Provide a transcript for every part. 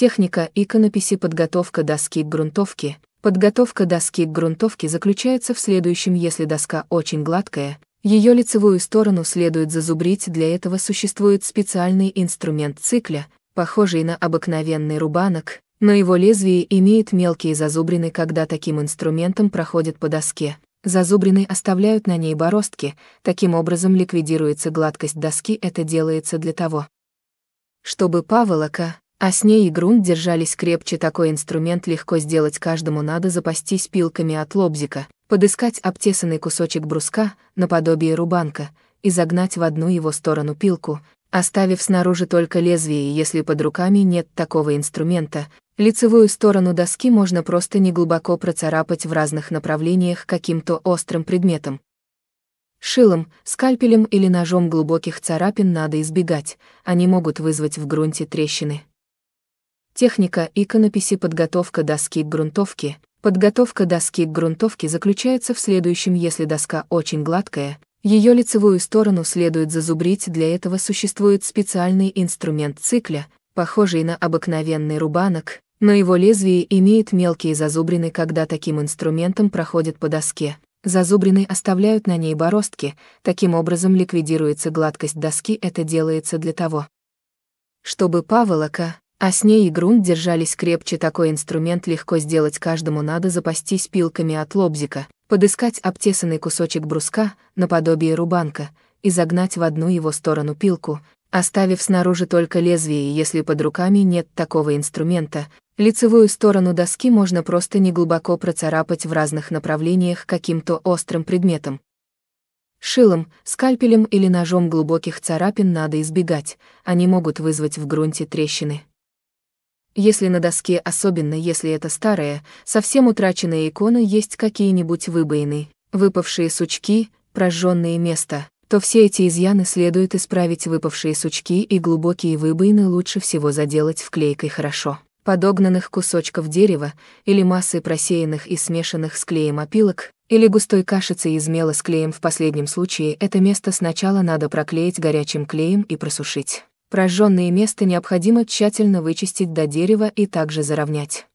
Техника иконописи подготовка доски к грунтовке. Подготовка доски к грунтовке заключается в следующем, если доска очень гладкая, ее лицевую сторону следует зазубрить, для этого существует специальный инструмент цикля, похожий на обыкновенный рубанок, но его лезвие имеет мелкие зазубрины, когда таким инструментом проходят по доске. Зазубрины оставляют на ней бороздки, таким образом ликвидируется гладкость доски, это делается для того, чтобы паволока, а с ней и грунт держались крепче, такой инструмент легко сделать каждому надо запастись пилками от лобзика, подыскать обтесанный кусочек бруска, наподобие рубанка, и загнать в одну его сторону пилку, оставив снаружи только лезвие, и если под руками нет такого инструмента, лицевую сторону доски можно просто неглубоко процарапать в разных направлениях каким-то острым предметом. Шилом, скальпелем или ножом глубоких царапин надо избегать, они могут вызвать в грунте трещины. Техника иконописи подготовка доски к грунтовке. Подготовка доски к грунтовке заключается в следующем, если доска очень гладкая, ее лицевую сторону следует зазубрить, для этого существует специальный инструмент цикля, похожий на обыкновенный рубанок, но его лезвие имеет мелкие зазубрины, когда таким инструментом проходят по доске. Зазубрины оставляют на ней бороздки, таким образом ликвидируется гладкость доски, это делается для того, чтобы паволока, а с ней и грунт держались крепче, такой инструмент легко сделать каждому надо запастись пилками от лобзика, подыскать обтесанный кусочек бруска, наподобие рубанка, и загнать в одну его сторону пилку, оставив снаружи только лезвие, и если под руками нет такого инструмента, лицевую сторону доски можно просто неглубоко процарапать в разных направлениях каким-то острым предметом. Шилом, скальпелем или ножом глубоких царапин надо избегать, они могут вызвать в грунте трещины. Если на доске, особенно если это старая, совсем утраченная икона, есть какие-нибудь выбоины, выпавшие сучки, прожженные места, то все эти изъяны следует исправить выпавшие сучки и глубокие выбоины лучше всего заделать вклейкой хорошо. Подогнанных кусочков дерева или массы просеянных и смешанных с клеем опилок или густой кашицей из мела с клеем в последнем случае это место сначала надо проклеить горячим клеем и просушить. Прожженное место необходимо тщательно вычистить до дерева и также заровнять.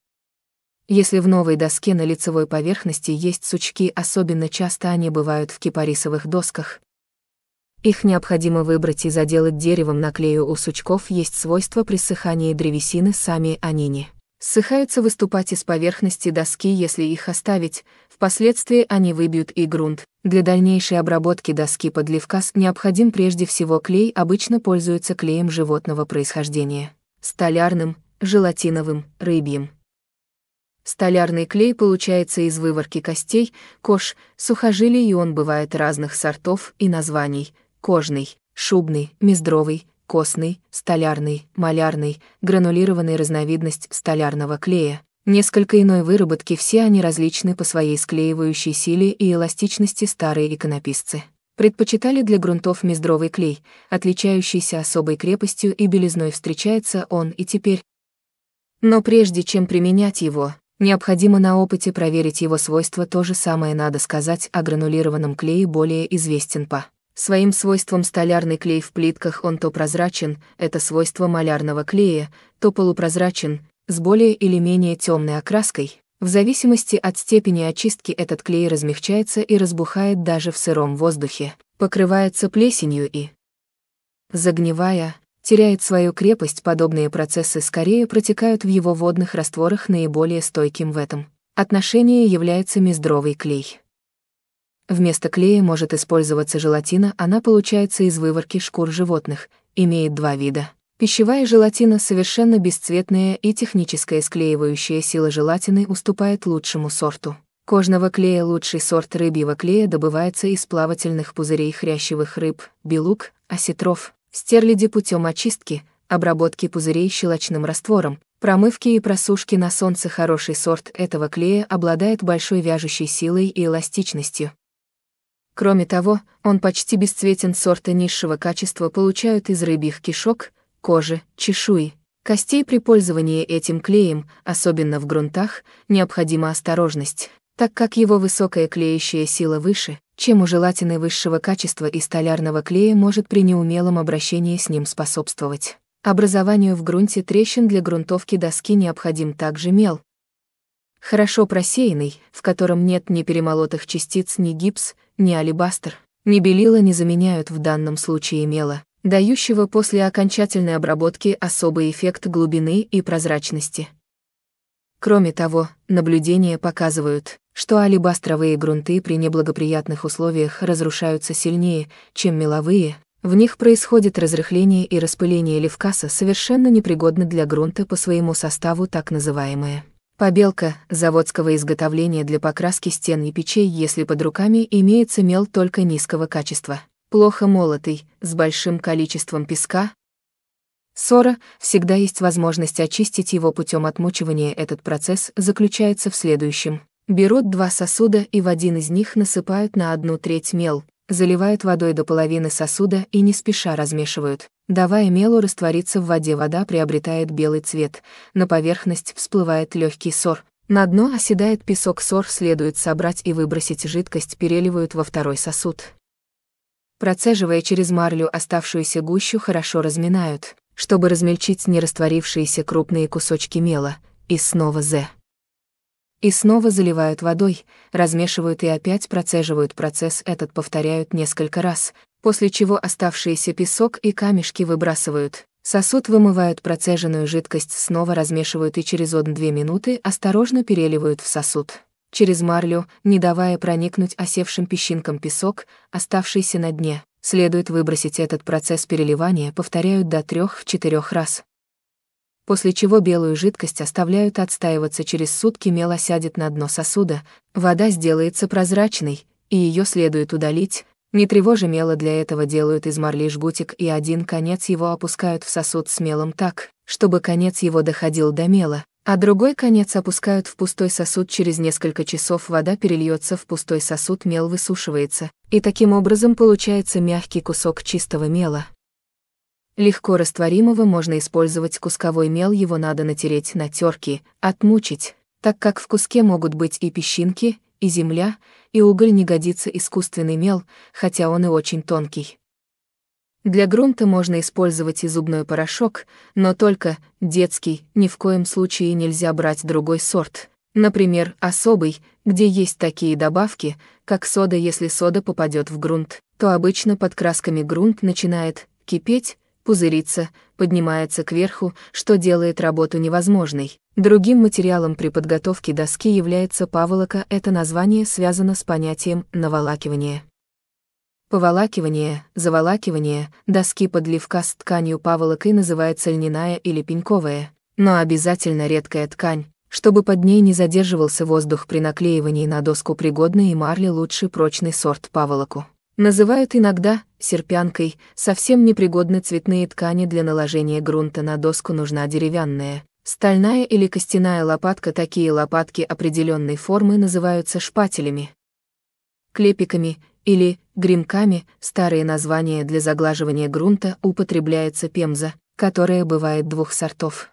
Если в новой доске на лицевой поверхности есть сучки, особенно часто они бывают в кипарисовых досках, их необходимо выбрать и заделать деревом на клею у сучков есть свойство присыхания ссыхании древесины сами не ссыхаются выступать из поверхности доски, если их оставить, впоследствии они выбьют и грунт. Для дальнейшей обработки доски под левкас необходим прежде всего клей, обычно пользуются клеем животного происхождения. Столярным, желатиновым, рыбьим. Столярный клей получается из выворки костей, кож, сухожилий и он бывает разных сортов и названий – кожный, шубный, мездровый, костный, столярный, малярный, гранулированный разновидность столярного клея. Несколько иной выработки все они различны по своей склеивающей силе и эластичности старые иконописцы. Предпочитали для грунтов мездровый клей, отличающийся особой крепостью и белизной встречается он и теперь. Но прежде чем применять его, необходимо на опыте проверить его свойства то же самое надо сказать о гранулированном клее более известен по. Своим свойством столярный клей в плитках он то прозрачен, это свойство малярного клея, то полупрозрачен, с более или менее темной окраской. В зависимости от степени очистки этот клей размягчается и разбухает даже в сыром воздухе, покрывается плесенью и, загнивая, теряет свою крепость, подобные процессы скорее протекают в его водных растворах наиболее стойким в этом. Отношение является мездровый клей. Вместо клея может использоваться желатина, она получается из выворки шкур животных, имеет два вида. Пищевая желатина совершенно бесцветная и техническая склеивающая сила желатины уступает лучшему сорту. Кожного клея лучший сорт рыбьего клея добывается из плавательных пузырей хрящевых рыб, белук, осетров, стерляди путем очистки, обработки пузырей щелочным раствором, промывки и просушки на солнце. Хороший сорт этого клея обладает большой вяжущей силой и эластичностью. Кроме того, он почти бесцветен сорта низшего качества получают из рыбьих кишок, кожи, чешуи. Костей при пользовании этим клеем, особенно в грунтах, необходима осторожность, так как его высокая клеящая сила выше, чем у желатины высшего качества и столярного клея может при неумелом обращении с ним способствовать. Образованию в грунте трещин для грунтовки доски необходим также мел. Хорошо просеянный, в котором нет ни перемолотых частиц, ни гипс, ни алебастр, ни белила не заменяют в данном случае мела, дающего после окончательной обработки особый эффект глубины и прозрачности. Кроме того, наблюдения показывают, что алебастровые грунты при неблагоприятных условиях разрушаются сильнее, чем меловые, в них происходит разрыхление и распыление левкаса, совершенно непригодно для грунта по своему составу так называемое. Побелка заводского изготовления для покраски стен и печей, если под руками имеется мел только низкого качества, плохо молотый, с большим количеством песка. Сора всегда есть возможность очистить его путем отмучивания. Этот процесс заключается в следующем. Берут два сосуда и в один из них насыпают на одну треть мел, Заливают водой до половины сосуда и не спеша размешивают. Давая мелу раствориться в воде, вода приобретает белый цвет. На поверхность всплывает легкий сор. На дно оседает песок сор, следует собрать и выбросить жидкость, переливают во второй сосуд. Процеживая через марлю оставшуюся гущу, хорошо разминают, чтобы размельчить нерастворившиеся крупные кусочки мела. И снова «З». И снова заливают водой, размешивают и опять процеживают процесс этот повторяют несколько раз, после чего оставшиеся песок и камешки выбрасывают. Сосуд вымывают процеженную жидкость, снова размешивают и через 1 две минуты осторожно переливают в сосуд. Через марлю, не давая проникнуть осевшим песчинкам песок, оставшийся на дне, следует выбросить этот процесс переливания, повторяют до трех-четырех раз после чего белую жидкость оставляют отстаиваться через сутки, мел осядет на дно сосуда, вода сделается прозрачной, и ее следует удалить. Не тревожи мело для этого делают из марли жгутик и один конец его опускают в сосуд с мелом так, чтобы конец его доходил до мела, а другой конец опускают в пустой сосуд через несколько часов вода перельется в пустой сосуд, мел высушивается, и таким образом получается мягкий кусок чистого мела. Легко растворимого можно использовать кусковой мел, его надо натереть на терке, отмучить, так как в куске могут быть и песчинки, и земля, и уголь не годится искусственный мел, хотя он и очень тонкий. Для грунта можно использовать и зубной порошок, но только детский ни в коем случае нельзя брать другой сорт. Например, особый, где есть такие добавки, как сода, если сода попадет в грунт, то обычно под красками грунт начинает кипеть, пузырится, поднимается кверху, что делает работу невозможной. Другим материалом при подготовке доски является паволока, это название связано с понятием «наволакивание». Поволакивание, заволакивание доски подливка с тканью паволокой называется льняная или пеньковая, но обязательно редкая ткань, чтобы под ней не задерживался воздух при наклеивании на доску пригодный и марли лучший прочный сорт паволоку. Называют иногда серпянкой, совсем непригодны цветные ткани для наложения грунта на доску нужна деревянная, стальная или костяная лопатка. Такие лопатки определенной формы называются шпателями, клепиками или гримками, старые названия для заглаживания грунта употребляется пемза, которая бывает двух сортов.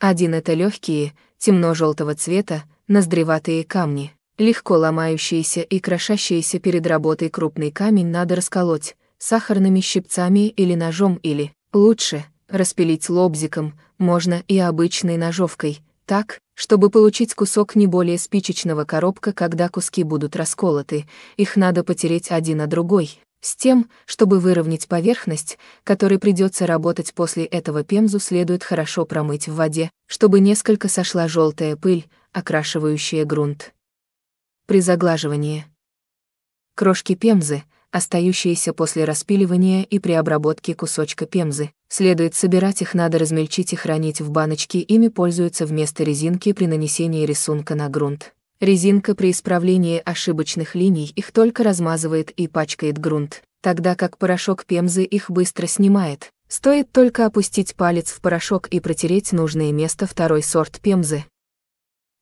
Один это легкие, темно-желтого цвета, ноздреватые камни. Легко ломающийся и крошащийся перед работой крупный камень надо расколоть сахарными щипцами или ножом или, лучше, распилить лобзиком, можно и обычной ножовкой, так, чтобы получить кусок не более спичечного коробка, когда куски будут расколоты, их надо потереть один о другой, с тем, чтобы выровнять поверхность, которой придется работать после этого пемзу следует хорошо промыть в воде, чтобы несколько сошла желтая пыль, окрашивающая грунт при заглаживании. Крошки пемзы, остающиеся после распиливания и при обработке кусочка пемзы, следует собирать их надо размельчить и хранить в баночке, ими пользуются вместо резинки при нанесении рисунка на грунт. Резинка при исправлении ошибочных линий их только размазывает и пачкает грунт, тогда как порошок пемзы их быстро снимает. Стоит только опустить палец в порошок и протереть нужное место второй сорт пемзы,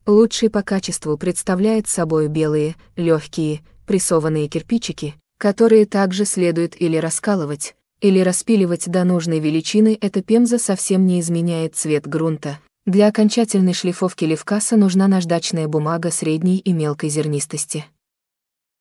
Лучший по качеству представляет собой белые, легкие, прессованные кирпичики, которые также следует или раскалывать, или распиливать до нужной величины, эта пемза совсем не изменяет цвет грунта. Для окончательной шлифовки левкаса нужна наждачная бумага средней и мелкой зернистости.